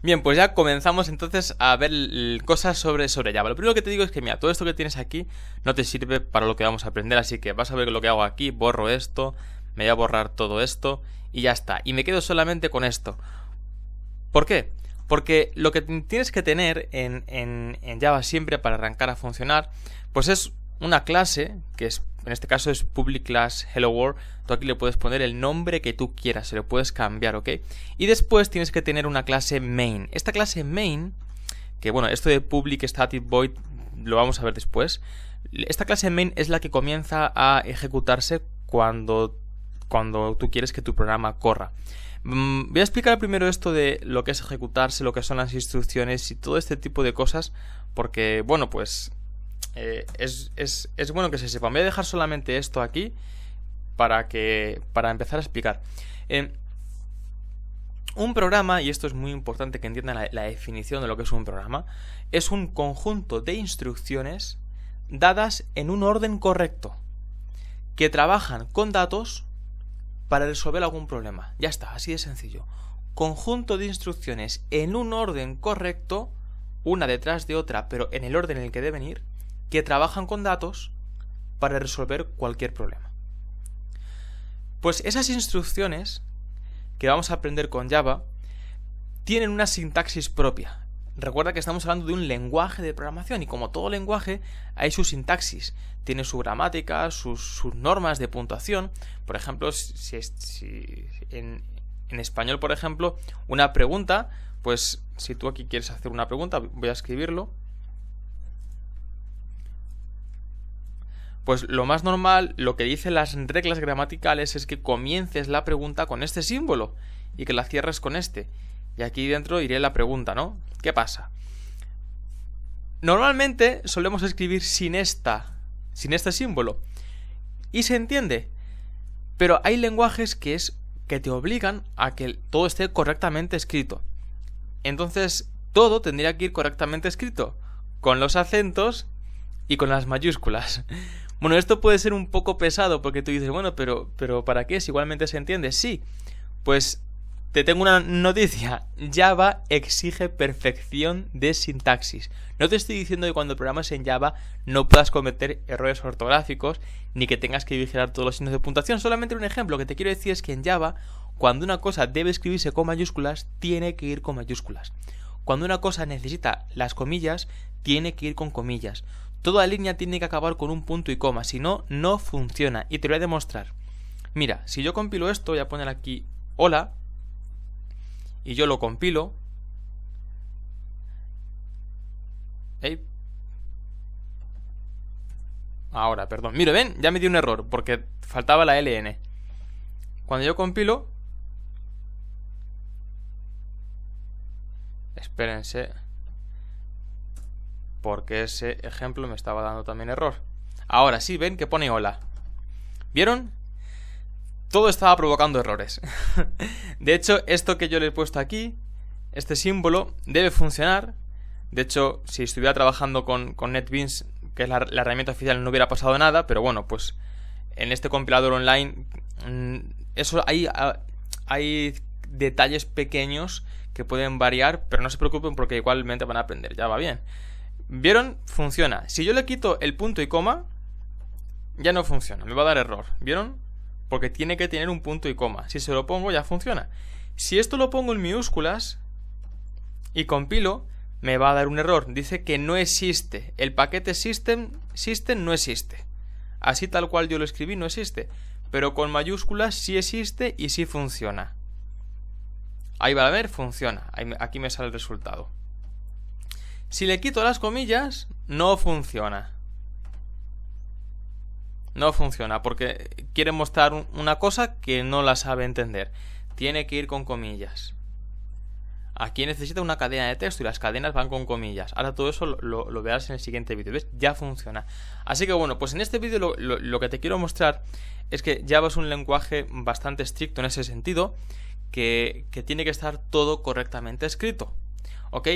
Bien, pues ya comenzamos entonces a ver cosas sobre, sobre Java. Lo primero que te digo es que, mira, todo esto que tienes aquí no te sirve para lo que vamos a aprender, así que vas a ver lo que hago aquí, borro esto, me voy a borrar todo esto y ya está. Y me quedo solamente con esto. ¿Por qué? Porque lo que tienes que tener en, en Java siempre para arrancar a funcionar, pues es una clase que es en este caso es public class hello world, tú aquí le puedes poner el nombre que tú quieras, se lo puedes cambiar, ¿ok? Y después tienes que tener una clase main. Esta clase main, que bueno, esto de public static void lo vamos a ver después, esta clase main es la que comienza a ejecutarse cuando, cuando tú quieres que tu programa corra. Mm, voy a explicar primero esto de lo que es ejecutarse, lo que son las instrucciones y todo este tipo de cosas, porque, bueno, pues eh, es, bueno que se sepa Voy a dejar solamente esto aquí para, que, para empezar a explicar. Eh, un programa, y esto es muy importante que entiendan la, la definición de lo que es un programa, es un conjunto de instrucciones dadas en un orden correcto, que trabajan con datos para resolver algún problema. Ya está, así de sencillo. Conjunto de instrucciones en un orden correcto, una detrás de otra, pero en el orden en el que deben ir, que trabajan con datos para resolver cualquier problema. Pues esas instrucciones que vamos a aprender con Java tienen una sintaxis propia. Recuerda que estamos hablando de un lenguaje de programación y como todo lenguaje hay su sintaxis, tiene su gramática, sus, normas de puntuación. Por ejemplo, si, en español, por ejemplo, una pregunta, pues si tú aquí quieres hacer una pregunta, voy a escribirlo Pues lo más normal, lo que dicen las reglas gramaticales es que comiences la pregunta con este símbolo y que la cierres con este. Y aquí dentro iré la pregunta, ¿no? ¿Qué pasa? Normalmente solemos escribir sin esta, sin este símbolo. Y se entiende. Pero hay lenguajes que es que te obligan a que todo esté correctamente escrito. Entonces, todo tendría que ir correctamente escrito, con los acentos y con las mayúsculas. Bueno, esto puede ser un poco pesado porque tú dices, bueno, pero, pero ¿para qué? Si igualmente se entiende. Sí, pues te tengo una noticia. Java exige perfección de sintaxis. No te estoy diciendo que cuando programas en Java no puedas cometer errores ortográficos ni que tengas que vigilar todos los signos de puntuación. Solamente un ejemplo Lo que te quiero decir es que en Java, cuando una cosa debe escribirse con mayúsculas, tiene que ir con mayúsculas. Cuando una cosa necesita las comillas, tiene que ir con comillas. Toda línea tiene que acabar con un punto y coma, si no, no funciona. Y te lo voy a demostrar. Mira, si yo compilo esto, voy a poner aquí hola, y yo lo compilo. Ahora, perdón. Mire, ven, ya me dio un error, porque faltaba la ln. Cuando yo compilo... Espérense porque ese ejemplo me estaba dando también error. Ahora sí, ven que pone hola. ¿Vieron? Todo estaba provocando errores. de hecho, esto que yo le he puesto aquí, este símbolo, debe funcionar. De hecho, si estuviera trabajando con, NetBeans, que es la, herramienta oficial, no hubiera pasado nada, pero bueno, pues en este compilador online, mm, eso hay detalles pequeños que pueden variar, pero no se preocupen porque igualmente van a aprender, ya va bien. ¿Vieron? Funciona. Si yo le quito el punto y coma, ya no funciona, me va a dar error. ¿Vieron? Porque tiene que tener un punto y coma. Si se lo pongo, ya funciona. Si esto lo pongo en minúsculas y compilo, me va a dar un error. Dice que no existe. El paquete system, system no existe. Así tal cual yo lo escribí, no existe. Pero con mayúsculas sí existe y sí funciona. Ahí va a ver, funciona. Aquí me sale el resultado. Si le quito las comillas, no funciona. No funciona porque quiere mostrar una cosa que no la sabe entender. Tiene que ir con comillas. Aquí necesita una cadena de texto y las cadenas van con comillas. Ahora todo eso lo, verás en el siguiente vídeo. ¿Ves? Ya funciona. Así que bueno, pues en este vídeo lo, que te quiero mostrar es que Java es un lenguaje bastante estricto en ese sentido, que tiene que estar todo correctamente escrito. ¿Ok?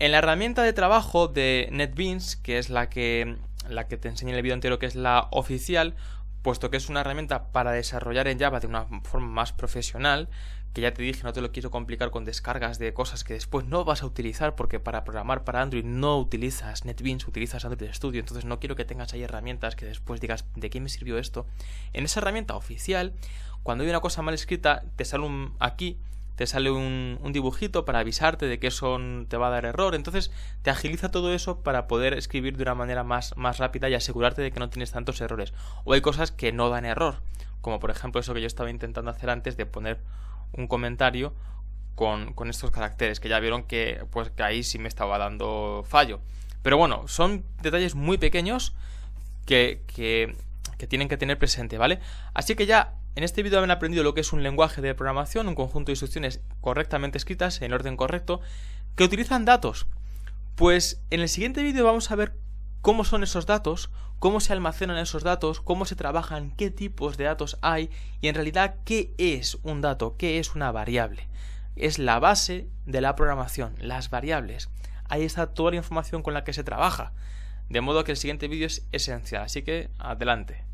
En la herramienta de trabajo de NetBeans, que es la que, la que te enseñé en el vídeo entero que es la oficial, puesto que es una herramienta para desarrollar en Java de una forma más profesional, que ya te dije, no te lo quiero complicar con descargas de cosas que después no vas a utilizar, porque para programar para Android no utilizas NetBeans, utilizas Android Studio, entonces no quiero que tengas ahí herramientas que después digas, ¿de qué me sirvió esto? En esa herramienta oficial, cuando hay una cosa mal escrita, te sale un aquí te sale un, dibujito para avisarte de que eso te va a dar error. Entonces te agiliza todo eso para poder escribir de una manera más, más rápida y asegurarte de que no tienes tantos errores. O hay cosas que no dan error, como por ejemplo eso que yo estaba intentando hacer antes de poner un comentario con, con estos caracteres, que ya vieron que, pues, que ahí sí me estaba dando fallo. Pero bueno, son detalles muy pequeños que, que, que tienen que tener presente, ¿vale? Así que ya en este vídeo han aprendido lo que es un lenguaje de programación, un conjunto de instrucciones correctamente escritas, en orden correcto, que utilizan datos. Pues en el siguiente vídeo vamos a ver cómo son esos datos, cómo se almacenan esos datos, cómo se trabajan, qué tipos de datos hay y en realidad qué es un dato, qué es una variable. Es la base de la programación, las variables. Ahí está toda la información con la que se trabaja. De modo que el siguiente vídeo es esencial, así que adelante.